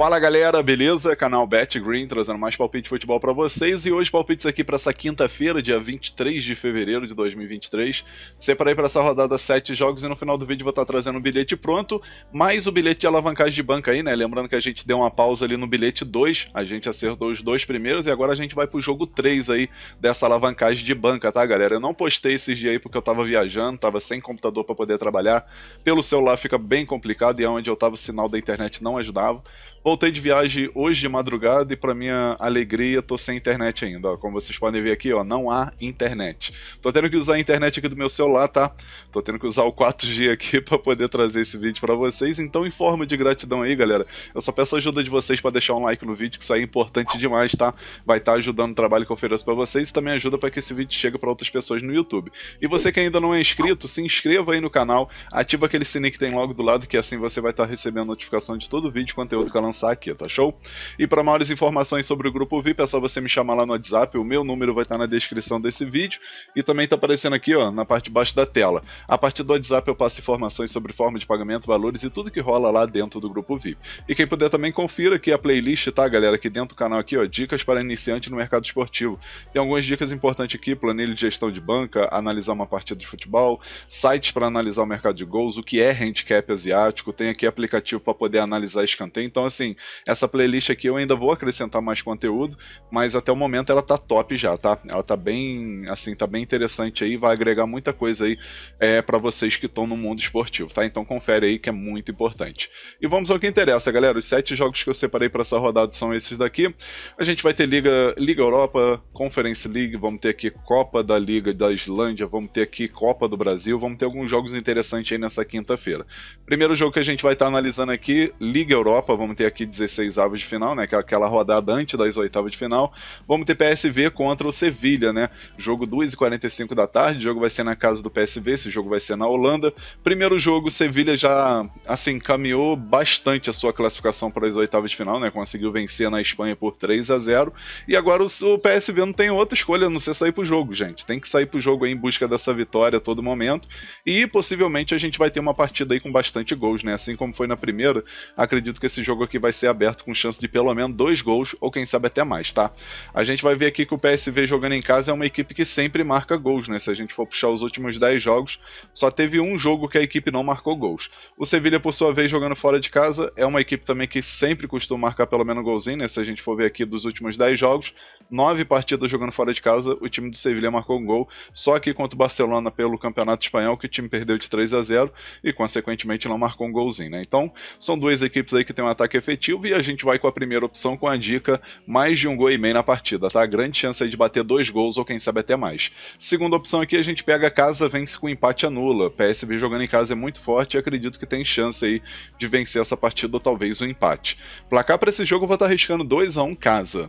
Fala galera, beleza? Canal Bet Green trazendo mais palpite de futebol para vocês e hoje palpites aqui para essa quinta-feira, dia 23 de fevereiro de 2023. Separei para essa rodada sete jogos e no final do vídeo vou estar tá trazendo um bilhete pronto, mais o bilhete de alavancagem de banca aí, né? Lembrando que a gente deu uma pausa ali no bilhete 2, a gente acertou os dois primeiros e agora a gente vai pro jogo 3 aí dessa alavancagem de banca, tá galera? Eu não postei esses dias aí porque eu tava viajando, tava sem computador para poder trabalhar, pelo celular fica bem complicado e é onde eu tava o sinal da internet não ajudava. Voltei de viagem hoje de madrugada e para minha alegria tô sem internet ainda. Ó, como vocês podem ver aqui, ó, não há internet. Tô tendo que usar a internet aqui do meu celular, tá? Tô tendo que usar o 4G aqui para poder trazer esse vídeo para vocês. Então, em forma de gratidão aí, galera, eu só peço a ajuda de vocês para deixar um like no vídeo, que isso aí é importante demais, tá? Vai estar tá ajudando o trabalho que eu ofereço para vocês e também ajuda para que esse vídeo chegue para outras pessoas no YouTube. E você que ainda não é inscrito, se inscreva aí no canal, ativa aquele sininho que tem logo do lado, que assim você vai estar tá recebendo notificação de todo vídeo, conteúdo que canal lançar aqui, tá show? E para maiores informações sobre o grupo VIP é só você me chamar lá no WhatsApp, o meu número vai estar tá na descrição desse vídeo e também tá aparecendo aqui, ó, na parte de baixo da tela. A partir do WhatsApp eu passo informações sobre forma de pagamento, valores e tudo que rola lá dentro do grupo VIP. E quem puder também confira aqui a playlist, tá, galera, aqui dentro do canal aqui, ó, dicas para iniciante no mercado esportivo. Tem algumas dicas importantes aqui, planilha de gestão de banca, analisar uma partida de futebol, sites para analisar o mercado de gols, o que é handicap asiático, tem aqui aplicativo para poder analisar escanteio. Então assim, assim, essa playlist aqui eu ainda vou acrescentar mais conteúdo, mas até o momento ela tá top já, tá? Ela tá bem, assim, tá bem interessante aí, vai agregar muita coisa aí é, para vocês que estão no mundo esportivo, tá? Então confere aí que é muito importante. E vamos ao que interessa, galera. Os sete jogos que eu separei para essa rodada são esses daqui. A gente vai ter Liga, Liga Europa, Conference League, vamos ter aqui Copa da Liga da Islândia, vamos ter aqui Copa do Brasil, vamos ter alguns jogos interessantes aí nessa quinta-feira. Primeiro jogo que a gente vai estar tá analisando aqui, Liga Europa, vamos ter aqui 16 avos de final, né? Que é aquela rodada antes das oitavas de final. Vamos ter PSV contra o Sevilha, né? Jogo 2h45 da tarde, o jogo vai ser na casa do PSV, esse jogo vai ser na Holanda. Primeiro jogo, o Sevilha já, assim, caminhou bastante a sua classificação para as oitavas de final, né? Conseguiu vencer na Espanha por 3 a 0 E agora o, o PSV não tem outra escolha a não ser sair pro jogo, gente. Tem que sair pro jogo aí em busca dessa vitória a todo momento. E possivelmente a gente vai ter uma partida aí com bastante gols, né? Assim como foi na primeira, acredito que esse jogo aqui vai ser aberto com chance de pelo menos dois gols, ou quem sabe até mais, tá? A gente vai ver aqui que o PSV jogando em casa é uma equipe que sempre marca gols, né? Se a gente for puxar os últimos 10 jogos, só teve um jogo que a equipe não marcou gols. O Sevilha, por sua vez, jogando fora de casa, é uma equipe também que sempre costuma marcar pelo menos um golzinho, né? Se a gente for ver aqui dos últimos 10 jogos, 9 partidas jogando fora de casa, o time do Sevilha marcou um gol, só aqui contra o Barcelona pelo Campeonato Espanhol, que o time perdeu de 3 a 0 e, consequentemente, não marcou um golzinho, né? Então, são duas equipes aí que tem um ataque efetivo efetivo e a gente vai com a primeira opção com a dica mais de um gol e meio na partida, tá? Grande chance aí de bater dois gols ou quem sabe até mais. Segunda opção aqui, a gente pega casa, vence com empate anula. PSV jogando em casa é muito forte e acredito que tem chance aí de vencer essa partida ou talvez um empate. Placar para esse jogo eu vou estar tá arriscando 2 a 1 um casa.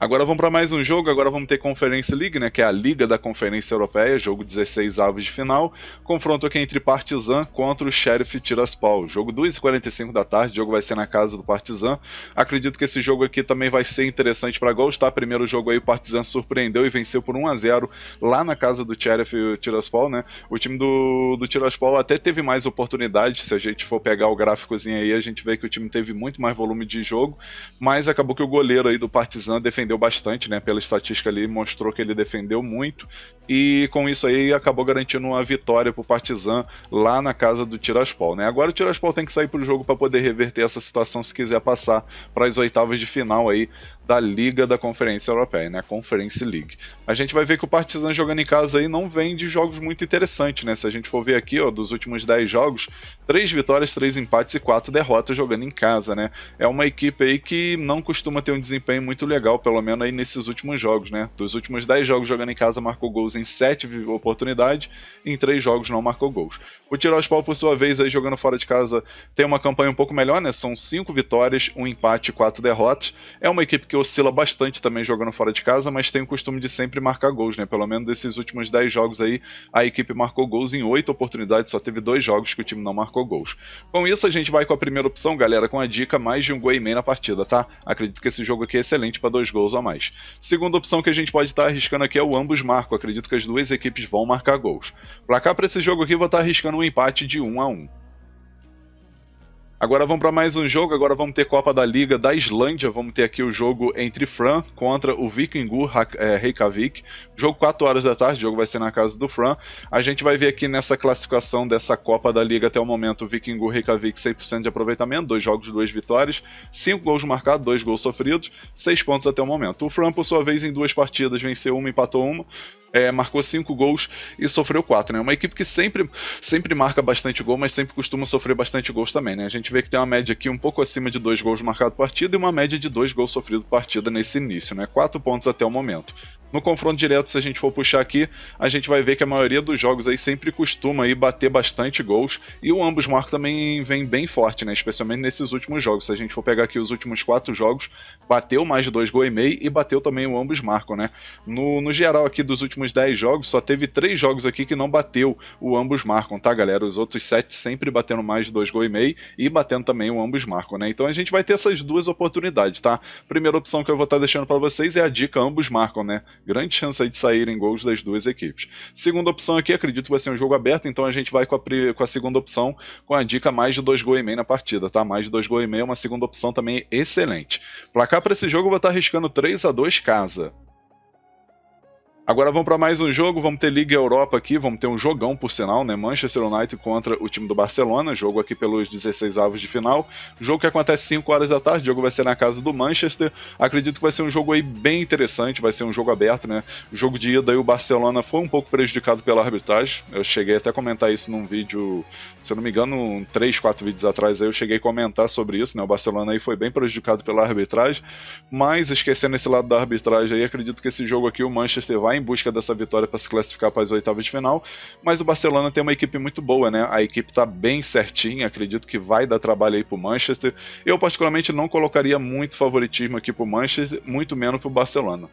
Agora vamos para mais um jogo, agora vamos ter Conference League, né, que é a Liga da Conferência Europeia, jogo 16 avos de final, confronto aqui entre Partizan contra o Sheriff Tiraspol. Jogo 2h45 da tarde, o jogo vai ser na casa do Partizan. Acredito que esse jogo aqui também vai ser interessante para gols, tá? Primeiro jogo aí o Partizan surpreendeu e venceu por 1 a 0 lá na casa do Sheriff Tiraspol, né? O time do, do Tiraspol até teve mais oportunidades, se a gente for pegar o gráficozinho aí, a gente vê que o time teve muito mais volume de jogo, mas acabou que o goleiro aí do Partizan defendeu defendeu bastante, né? Pela estatística ali, mostrou que ele defendeu muito. E com isso aí acabou garantindo uma vitória pro Partizan lá na casa do Tiraspol, né? Agora o Tiraspol tem que sair pro jogo para poder reverter essa situação se quiser passar para as oitavas de final aí da Liga da Conferência Europeia, né? Conference League. A gente vai ver que o Partizan jogando em casa aí não vem de jogos muito interessantes, né? Se a gente for ver aqui, ó, dos últimos 10 jogos, 3 vitórias, 3 empates e 4 derrotas jogando em casa, né? É uma equipe aí que não costuma ter um desempenho muito legal, pelo menos aí nesses últimos jogos, né? Dos últimos 10 jogos jogando em casa, marcou gols em 7 oportunidades, em 3 jogos não marcou gols. O Tiraspol, por sua vez, aí jogando fora de casa, tem uma campanha um pouco melhor, né? São 5 vitórias, um empate e 4 derrotas. É uma equipe que oscila bastante também jogando fora de casa, mas tem o costume de sempre marcar gols, né? Pelo menos esses últimos 10 jogos aí, a equipe marcou gols em 8 oportunidades, só teve dois jogos que o time não marcou gols. Com isso, a gente vai com a primeira opção, galera, com a dica mais de um gol e meio na partida, tá? Acredito que esse jogo aqui é excelente para dois gols ou mais. Segunda opção que a gente pode estar tá arriscando aqui é o ambos marcam. Acredito que as duas equipes vão marcar gols. Placar para esse jogo aqui, vou estar tá arriscando um empate de 1 um a 1. Um. Agora vamos para mais um jogo. Agora vamos ter Copa da Liga da Islândia. Vamos ter aqui o jogo entre Fran contra o Vikingur é, Reykjavik. Jogo 4 horas da tarde. O jogo vai ser na casa do Fran. A gente vai ver aqui nessa classificação dessa Copa da Liga até o momento: o Vikingur Reykjavik 100% de aproveitamento, dois jogos, duas vitórias, cinco gols marcados, dois gols sofridos, seis pontos até o momento. O Fran, por sua vez, em duas partidas venceu uma, empatou uma é, marcou cinco gols e sofreu quatro. É né? uma equipe que sempre, sempre marca bastante gol, mas sempre costuma sofrer bastante gols também. Né? A gente vê que tem uma média aqui um pouco acima de dois gols marcados partida e uma média de dois gols sofridos partida nesse início. Né? Quatro pontos até o momento. No confronto direto, se a gente for puxar aqui, a gente vai ver que a maioria dos jogos aí sempre costuma aí bater bastante gols e o ambos marcos também vem bem forte, né? especialmente nesses últimos jogos. Se a gente for pegar aqui os últimos quatro jogos, bateu mais de dois gols e meio e bateu também o ambos marcos. Né? No, no geral aqui dos últimos últimos 10 jogos, só teve 3 jogos aqui que não bateu o ambos marcam, tá, galera? Os outros 7 sempre batendo mais de 2 gols e meio e batendo também o ambos marcam, né? Então a gente vai ter essas duas oportunidades, tá? Primeira opção que eu vou estar tá deixando para vocês é a dica ambos marcam, né? Grande chance aí de saírem gols das duas equipes. Segunda opção aqui, acredito que vai ser um jogo aberto, então a gente vai com a, com a segunda opção, com a dica mais de 2 gols e meio na partida, tá? Mais de 2 gols e meio é uma segunda opção também excelente. Placar para esse jogo eu vou estar tá arriscando 3 a 2 casa. Agora vamos para mais um jogo, vamos ter Liga Europa aqui, vamos ter um jogão por sinal, né? Manchester United contra o time do Barcelona, jogo aqui pelos 16 avos de final. Jogo que acontece 5 horas da tarde, o jogo vai ser na casa do Manchester. Acredito que vai ser um jogo aí bem interessante, vai ser um jogo aberto, né? O jogo de ida aí o Barcelona foi um pouco prejudicado pela arbitragem. Eu cheguei até a comentar isso num vídeo, se eu não me engano, 3, 4 vídeos atrás aí eu cheguei a comentar sobre isso, né? O Barcelona aí foi bem prejudicado pela arbitragem, mas esquecendo esse lado da arbitragem aí, acredito que esse jogo aqui o Manchester vai em busca dessa vitória para se classificar para as oitavas de final. Mas o Barcelona tem uma equipe muito boa, né? A equipe está bem certinha, acredito que vai dar trabalho aí para o Manchester. Eu, particularmente, não colocaria muito favoritismo aqui para o Manchester, muito menos para o Barcelona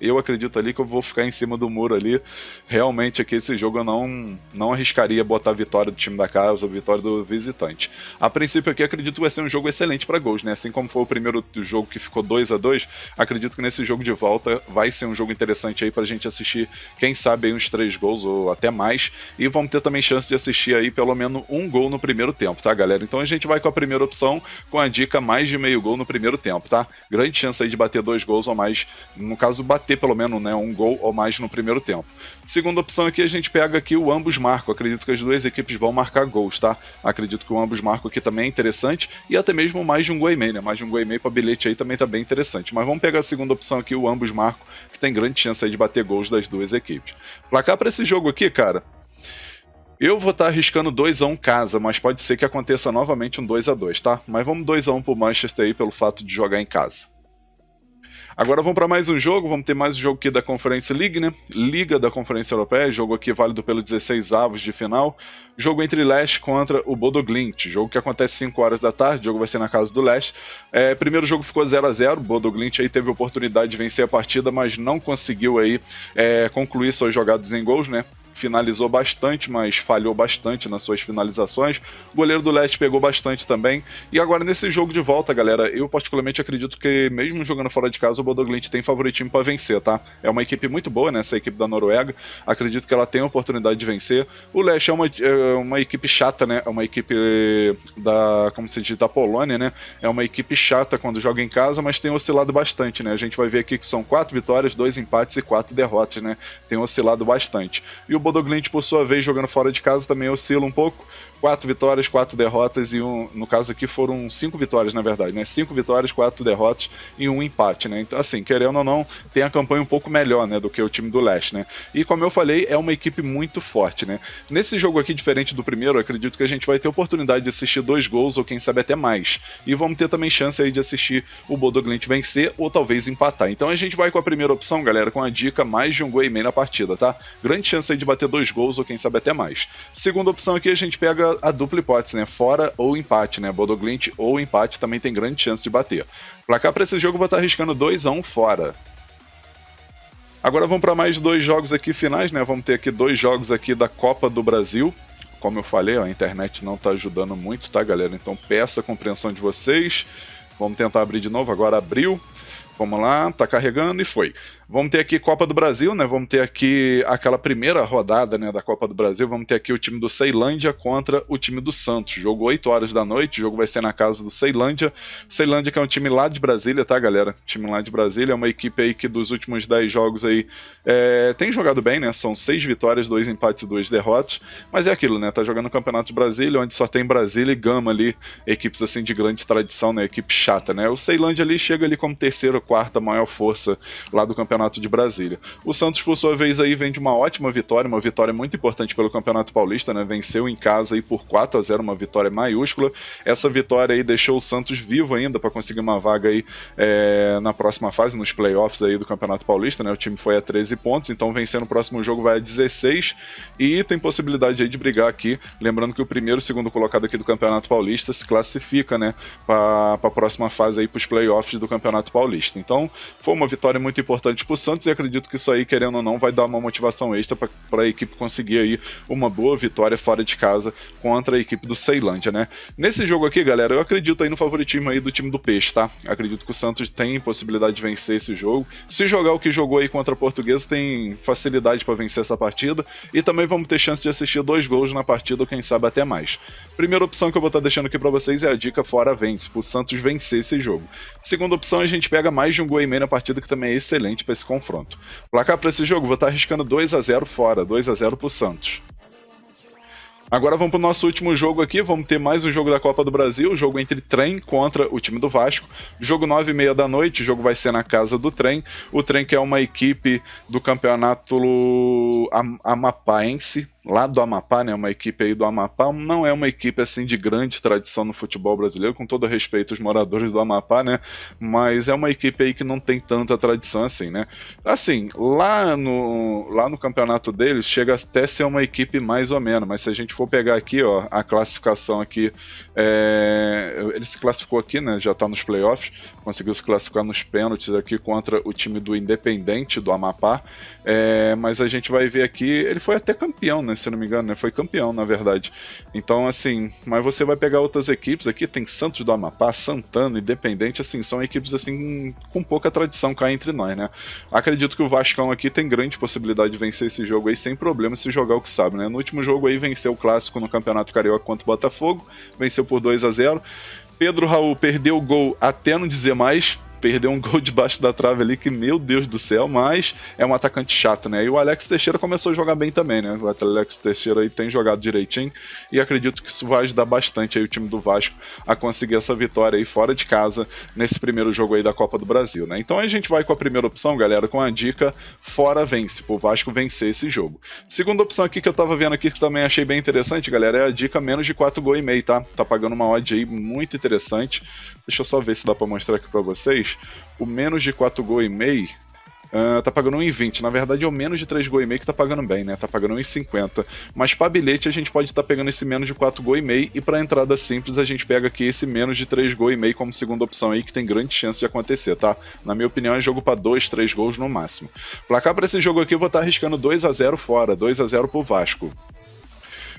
eu acredito ali que eu vou ficar em cima do muro ali. Realmente aqui esse jogo eu não, não arriscaria botar a vitória do time da casa ou vitória do visitante. A princípio aqui acredito que vai ser um jogo excelente para gols, né? Assim como foi o primeiro jogo que ficou 2 a 2 acredito que nesse jogo de volta vai ser um jogo interessante aí pra gente assistir, quem sabe aí uns três gols ou até mais. E vamos ter também chance de assistir aí pelo menos um gol no primeiro tempo, tá galera? Então a gente vai com a primeira opção, com a dica mais de meio gol no primeiro tempo, tá? Grande chance aí de bater dois gols ou mais, no caso bater ter pelo menos né, um gol ou mais no primeiro tempo. Segunda opção aqui, a gente pega aqui o ambos marco Acredito que as duas equipes vão marcar gols, tá? Acredito que o ambos marco aqui também é interessante e até mesmo mais de um gol e meio, né? Mais de um gol e meio para bilhete aí também tá bem interessante. Mas vamos pegar a segunda opção aqui, o ambos marco que tem grande chance aí de bater gols das duas equipes. Placar para esse jogo aqui, cara, eu vou estar tá arriscando 2x1 um casa, mas pode ser que aconteça novamente um 2 a 2 tá? Mas vamos 2x1 um pro Manchester aí pelo fato de jogar em casa. Agora vamos para mais um jogo, vamos ter mais um jogo aqui da Conferência League, né? Liga da Conferência Europeia, jogo aqui válido pelo 16 avos de final. Jogo entre Leste contra o Bodoglint, jogo que acontece 5 horas da tarde, o jogo vai ser na casa do Leste. É, primeiro jogo ficou 0 a 0 Bodoglint aí teve a oportunidade de vencer a partida, mas não conseguiu aí é, concluir suas jogadas em gols, né? finalizou bastante, mas falhou bastante nas suas finalizações. O goleiro do Leste pegou bastante também. E agora nesse jogo de volta, galera, eu particularmente acredito que mesmo jogando fora de casa, o Bodoglint tem favoritismo para vencer, tá? É uma equipe muito boa, né? Essa equipe da Noruega. Acredito que ela tem a oportunidade de vencer. O Leste é uma, é uma equipe chata, né? É uma equipe da, como se diz, da Polônia, né? É uma equipe chata quando joga em casa, mas tem oscilado bastante, né? A gente vai ver aqui que são quatro vitórias, dois empates e quatro derrotas, né? Tem oscilado bastante. E o o Bodoglint, por sua vez, jogando fora de casa, também oscila um pouco quatro vitórias, quatro derrotas e um, no caso aqui foram cinco vitórias na verdade, né? Cinco vitórias, quatro derrotas e um empate, né? Então assim, querendo ou não, tem a campanha um pouco melhor, né, do que o time do Leste, né? E como eu falei, é uma equipe muito forte, né? Nesse jogo aqui diferente do primeiro, acredito que a gente vai ter oportunidade de assistir dois gols ou quem sabe até mais. E vamos ter também chance aí de assistir o Bodoglint vencer ou talvez empatar. Então a gente vai com a primeira opção, galera, com a dica mais de um gol e meio na partida, tá? Grande chance aí de bater dois gols ou quem sabe até mais. Segunda opção aqui a gente pega a dupla hipótese, né? Fora ou empate, né? Bodoglint ou empate também tem grande chance de bater. Placar para esse jogo vou estar tá arriscando 2 a 1 um fora. Agora vamos para mais dois jogos aqui finais, né? Vamos ter aqui dois jogos aqui da Copa do Brasil. Como eu falei, ó, a internet não está ajudando muito, tá, galera? Então peço a compreensão de vocês. Vamos tentar abrir de novo. Agora abriu. Vamos lá, tá carregando e foi. Vamos ter aqui Copa do Brasil, né? Vamos ter aqui aquela primeira rodada né, da Copa do Brasil. Vamos ter aqui o time do Ceilândia contra o time do Santos. Jogo 8 horas da noite, o jogo vai ser na casa do Ceilândia. Ceilândia que é um time lá de Brasília, tá, galera? time lá de Brasília é uma equipe aí que dos últimos 10 jogos aí é, tem jogado bem, né? São 6 vitórias, 2 empates e 2 derrotas. Mas é aquilo, né? Tá jogando o Campeonato de Brasília, onde só tem Brasília e Gama ali, equipes assim de grande tradição, né? Equipe chata, né? O Ceilândia ali chega ali como terceiro quarta maior força lá do Campeonato de Brasília. O Santos, por sua vez, aí vem de uma ótima vitória, uma vitória muito importante pelo Campeonato Paulista, né? Venceu em casa aí por 4 a 0 uma vitória maiúscula. Essa vitória aí deixou o Santos vivo ainda para conseguir uma vaga aí é, na próxima fase, nos playoffs aí do Campeonato Paulista, né? O time foi a 13 pontos, então vencendo o próximo jogo vai a 16 e tem possibilidade aí de brigar aqui. Lembrando que o primeiro e segundo colocado aqui do Campeonato Paulista se classifica, né? Para a próxima fase aí para os playoffs do Campeonato Paulista. Então, foi uma vitória muito importante para o Santos e acredito que isso aí, querendo ou não, vai dar uma motivação extra para a equipe conseguir aí uma boa vitória fora de casa contra a equipe do Ceilândia, né? Nesse jogo aqui, galera, eu acredito aí no favoritismo aí do time do Peixe, tá? Acredito que o Santos tem possibilidade de vencer esse jogo. Se jogar o que jogou aí contra a Portuguesa, tem facilidade para vencer essa partida e também vamos ter chance de assistir dois gols na partida, ou quem sabe até mais. Primeira opção que eu vou estar tá deixando aqui para vocês é a dica fora vence, para o Santos vencer esse jogo. Segunda opção, a gente pega mais mais de um gol e meio na partida, que também é excelente para esse confronto. placar para esse jogo, vou estar tá arriscando 2 a 0 fora, 2 a 0 para o Santos. Agora vamos para o nosso último jogo aqui. Vamos ter mais um jogo da Copa do Brasil, jogo entre trem contra o time do Vasco. Jogo 9 e meia da noite, o jogo vai ser na casa do trem. O trem que é uma equipe do campeonato am amapaense, lá do Amapá, né? Uma equipe aí do Amapá. Não é uma equipe assim de grande tradição no futebol brasileiro, com todo respeito aos moradores do Amapá, né? Mas é uma equipe aí que não tem tanta tradição assim, né? Assim, lá no, lá no campeonato deles chega até ser uma equipe mais ou menos, mas se a gente for pegar aqui, ó, a classificação aqui, é, ele se classificou aqui, né? Já está nos playoffs, conseguiu se classificar nos pênaltis aqui contra o time do Independente do Amapá. É, mas a gente vai ver aqui, ele foi até campeão, né? Se não me engano, né? Foi campeão, na verdade. Então, assim, mas você vai pegar outras equipes aqui, tem Santos do Amapá, Santana, Independente, assim, são equipes assim com pouca tradição cá entre nós, né? Acredito que o Vascão aqui tem grande possibilidade de vencer esse jogo aí sem problema se jogar o que sabe, né? No último jogo aí venceu o clássico no Campeonato Carioca contra o Botafogo, venceu por 2 a 0. Pedro Raul perdeu o gol até não dizer mais, perdeu um gol debaixo da trave ali, que meu Deus do céu, mas é um atacante chato, né? E o Alex Teixeira começou a jogar bem também, né? O Alex Teixeira aí tem jogado direitinho e acredito que isso vai ajudar bastante aí o time do Vasco a conseguir essa vitória aí fora de casa nesse primeiro jogo aí da Copa do Brasil, né? Então a gente vai com a primeira opção, galera, com a dica fora vence, pro Vasco vencer esse jogo. Segunda opção aqui que eu tava vendo aqui que também achei bem interessante, galera, é a dica menos de 4 gol e meio, tá? Tá pagando uma odd aí muito interessante. Deixa eu só ver se dá para mostrar aqui para vocês jogos, o menos de 4 gol e meio Uh, tá pagando 1,20. Na verdade, é o menos de 3 gol e meio que tá pagando bem, né? Tá pagando 1,50. Mas para bilhete a gente pode estar tá pegando esse menos de 4 gol e meio e para entrada simples a gente pega aqui esse menos de 3 gol e meio como segunda opção aí que tem grande chance de acontecer, tá? Na minha opinião, é jogo para 2, 3 gols no máximo. Placar para esse jogo aqui eu vou estar tá arriscando 2 a 0 fora, 2 a 0 pro Vasco.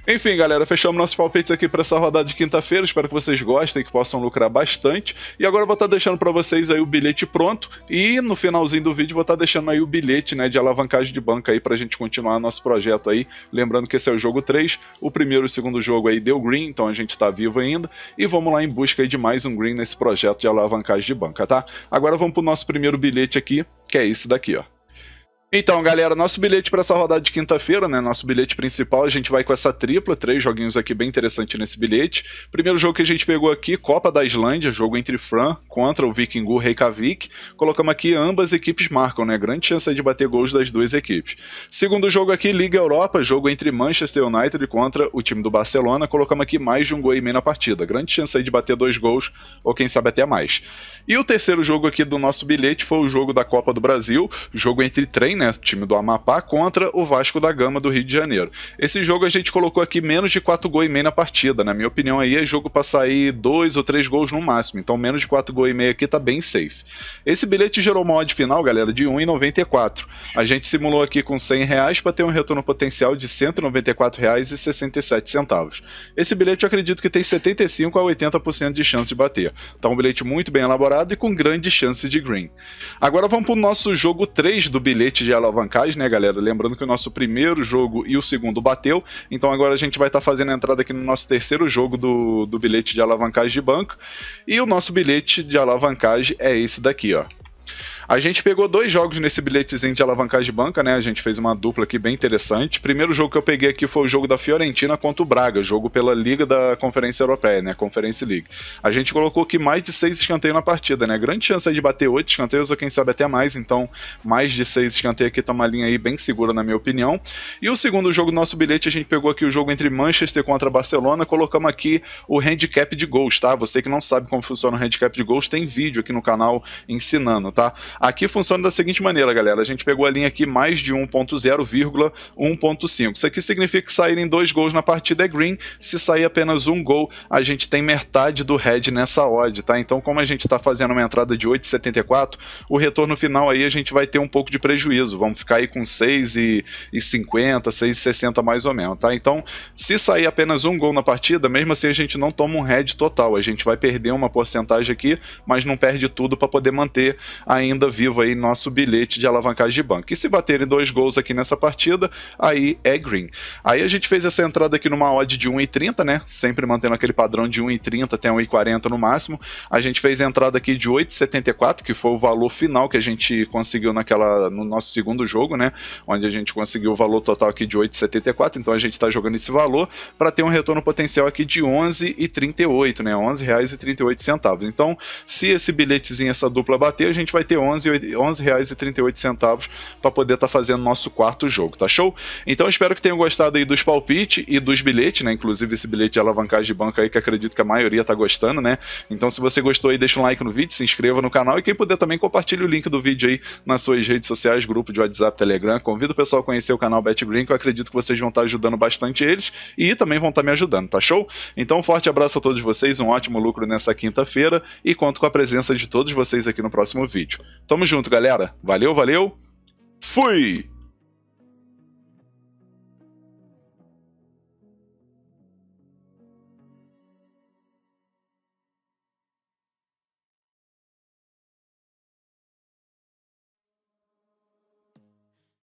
Enfim, galera, fechamos nossos palpites aqui para essa rodada de quinta-feira. Espero que vocês gostem, que possam lucrar bastante. E agora eu vou estar tá deixando para vocês aí o bilhete pronto e no finalzinho do vídeo vou estar tá deixando aí o bilhete, né, de alavancagem de banca aí a gente continuar nosso projeto aí. Lembrando que esse é o jogo 3, o primeiro e o segundo jogo aí deu green, então a gente tá vivo ainda e vamos lá em busca aí de mais um green nesse projeto de alavancagem de banca, tá? Agora vamos para o nosso primeiro bilhete aqui, que é esse daqui, ó. Então, galera, nosso bilhete para essa rodada de quinta-feira, né? Nosso bilhete principal, a gente vai com essa tripla, três joguinhos aqui bem interessantes nesse bilhete. Primeiro jogo que a gente pegou aqui, Copa da Islândia, jogo entre Fran contra o Vikingu Reykjavik. Colocamos aqui ambas equipes marcam, né? Grande chance de bater gols das duas equipes. Segundo jogo aqui, Liga Europa, jogo entre Manchester United contra o time do Barcelona. Colocamos aqui mais de um gol e meio na partida. Grande chance de bater dois gols, ou quem sabe até mais. E o terceiro jogo aqui do nosso bilhete foi o jogo da Copa do Brasil, jogo entre Treino né? né? Time do Amapá contra o Vasco da Gama do Rio de Janeiro. Esse jogo a gente colocou aqui menos de 4 gols e meio na partida. Na minha opinião, aí é jogo para sair 2 ou 3 gols no máximo. Então, menos de 4 gols e meio aqui tá bem safe. Esse bilhete gerou uma odd final, galera, de 1,94. A gente simulou aqui com 100 reais para ter um retorno potencial de R$ 194,67. Esse bilhete eu acredito que tem 75 a 80% de chance de bater. Tá um bilhete muito bem elaborado e com grande chance de green. Agora vamos para o nosso jogo 3 do bilhete de alavancagem, né, galera? Lembrando que o nosso primeiro jogo e o segundo bateu, então agora a gente vai estar tá fazendo a entrada aqui no nosso terceiro jogo do, do bilhete de alavancagem de banco. E o nosso bilhete de alavancagem é esse daqui, ó. A gente pegou dois jogos nesse bilhetezinho de alavancagem de banca, né? A gente fez uma dupla aqui bem interessante. Primeiro jogo que eu peguei aqui foi o jogo da Fiorentina contra o Braga, jogo pela Liga da Conferência Europeia, né? Conference League. A gente colocou aqui mais de seis escanteios na partida, né? Grande chance de bater oito escanteios ou quem sabe até mais, então mais de seis escanteios aqui tá uma linha aí bem segura, na minha opinião. E o segundo jogo do nosso bilhete, a gente pegou aqui o jogo entre Manchester contra Barcelona, colocamos aqui o handicap de gols, tá? Você que não sabe como funciona o handicap de gols, tem vídeo aqui no canal ensinando, tá? Aqui funciona da seguinte maneira, galera. A gente pegou a linha aqui mais de 1.0, 1.5. Isso aqui significa que saírem dois gols na partida é green. Se sair apenas um gol, a gente tem metade do head nessa odd, tá? Então, como a gente está fazendo uma entrada de 8,74, o retorno final aí a gente vai ter um pouco de prejuízo. Vamos ficar aí com 6,50, 6,60 mais ou menos, tá? Então, se sair apenas um gol na partida, mesmo assim a gente não toma um head total. A gente vai perder uma porcentagem aqui, mas não perde tudo para poder manter ainda ainda vivo aí nosso bilhete de alavancagem de banco. E se baterem dois gols aqui nessa partida, aí é green. Aí a gente fez essa entrada aqui numa odd de 1,30, né? Sempre mantendo aquele padrão de 1,30 até 1,40 no máximo. A gente fez a entrada aqui de 8,74, que foi o valor final que a gente conseguiu naquela no nosso segundo jogo, né? Onde a gente conseguiu o valor total aqui de 8,74, então a gente está jogando esse valor para ter um retorno potencial aqui de 11,38, né? R$ 11,38. Então, se esse bilhetezinho, essa dupla bater, a gente vai ter 11 R$11,38 centavos para poder estar tá fazendo nosso quarto jogo, tá show? Então espero que tenham gostado aí dos palpites e dos bilhetes, né? Inclusive esse bilhete de alavancagem de banco aí que acredito que a maioria tá gostando, né? Então se você gostou aí, deixa um like no vídeo, se inscreva no canal e quem puder também compartilha o link do vídeo aí nas suas redes sociais, grupo de WhatsApp, Telegram. Convido o pessoal a conhecer o canal Bet Green, que eu acredito que vocês vão estar tá ajudando bastante eles e também vão estar tá me ajudando, tá show? Então um forte abraço a todos vocês, um ótimo lucro nessa quinta-feira e conto com a presença de todos vocês aqui no próximo vídeo. Tamo junto, galera. Valeu, valeu. Fui!